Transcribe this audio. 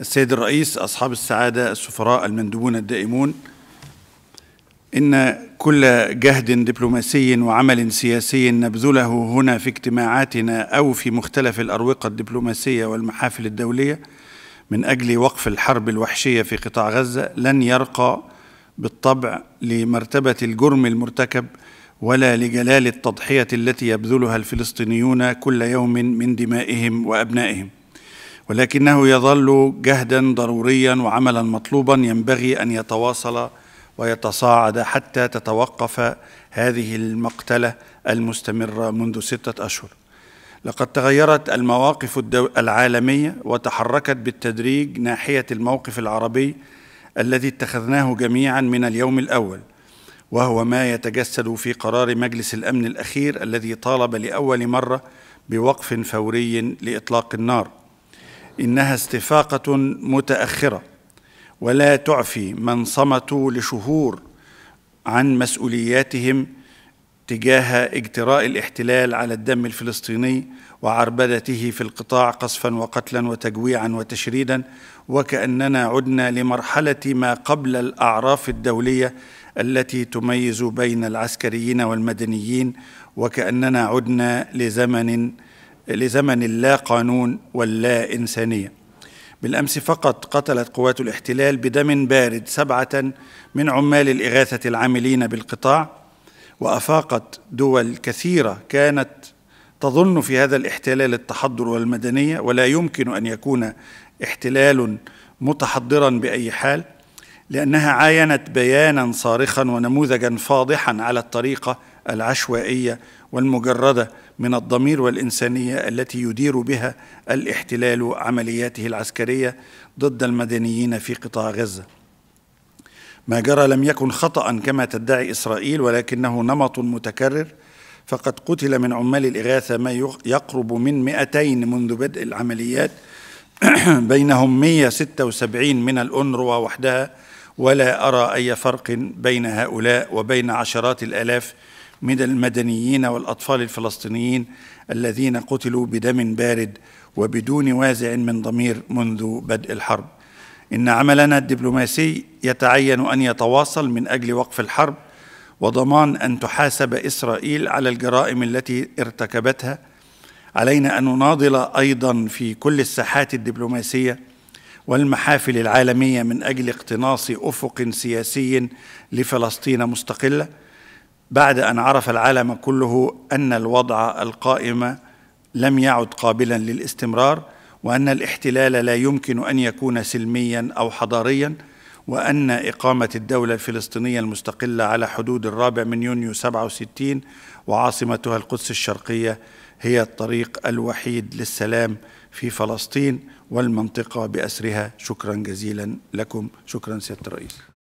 السيد الرئيس أصحاب السعادة السفراء المندوبون الدائمون إن كل جهد دبلوماسي وعمل سياسي نبذله هنا في اجتماعاتنا أو في مختلف الأروقة الدبلوماسية والمحافل الدولية من أجل وقف الحرب الوحشية في قطاع غزة لن يرقى بالطبع لمرتبة الجرم المرتكب ولا لجلال التضحية التي يبذلها الفلسطينيون كل يوم من دمائهم وأبنائهم ولكنه يظل جهدا ضروريا وعملا مطلوبا ينبغي ان يتواصل ويتصاعد حتى تتوقف هذه المقتله المستمره منذ سته اشهر لقد تغيرت المواقف العالميه وتحركت بالتدريج ناحيه الموقف العربي الذي اتخذناه جميعا من اليوم الاول وهو ما يتجسد في قرار مجلس الامن الاخير الذي طالب لاول مره بوقف فوري لاطلاق النار انها استفاقه متاخره ولا تعفي من صمتوا لشهور عن مسؤولياتهم تجاه اجتراء الاحتلال على الدم الفلسطيني وعربدته في القطاع قصفا وقتلا وتجويعا وتشريدا وكاننا عدنا لمرحله ما قبل الاعراف الدوليه التي تميز بين العسكريين والمدنيين وكاننا عدنا لزمن لزمن اللا قانون واللا إنسانية بالأمس فقط قتلت قوات الاحتلال بدم بارد سبعة من عمال الإغاثة العاملين بالقطاع وأفاقت دول كثيرة كانت تظن في هذا الاحتلال التحضر والمدنية ولا يمكن أن يكون احتلال متحضرا بأي حال لأنها عاينت بيانا صارخا ونموذجا فاضحا على الطريقة العشوائية والمجردة من الضمير والإنسانية التي يدير بها الاحتلال عملياته العسكرية ضد المدنيين في قطاع غزة ما جرى لم يكن خطأ كما تدعي إسرائيل ولكنه نمط متكرر فقد قتل من عمال الإغاثة ما يقرب من 200 منذ بدء العمليات بينهم 176 من الانروا وحدها ولا أرى أي فرق بين هؤلاء وبين عشرات الآلاف من المدنيين والأطفال الفلسطينيين الذين قتلوا بدم بارد وبدون وازع من ضمير منذ بدء الحرب إن عملنا الدبلوماسي يتعين أن يتواصل من أجل وقف الحرب وضمان أن تحاسب إسرائيل على الجرائم التي ارتكبتها علينا أن نناضل أيضا في كل الساحات الدبلوماسية والمحافل العالمية من أجل اقتناص أفق سياسي لفلسطين مستقلة بعد أن عرف العالم كله أن الوضع القائم لم يعد قابلا للاستمرار وأن الاحتلال لا يمكن أن يكون سلميا أو حضاريا وأن إقامة الدولة الفلسطينية المستقلة على حدود الرابع من يونيو 67 وعاصمتها القدس الشرقية هي الطريق الوحيد للسلام في فلسطين والمنطقة بأسرها شكرا جزيلا لكم شكرا سيادة الرئيس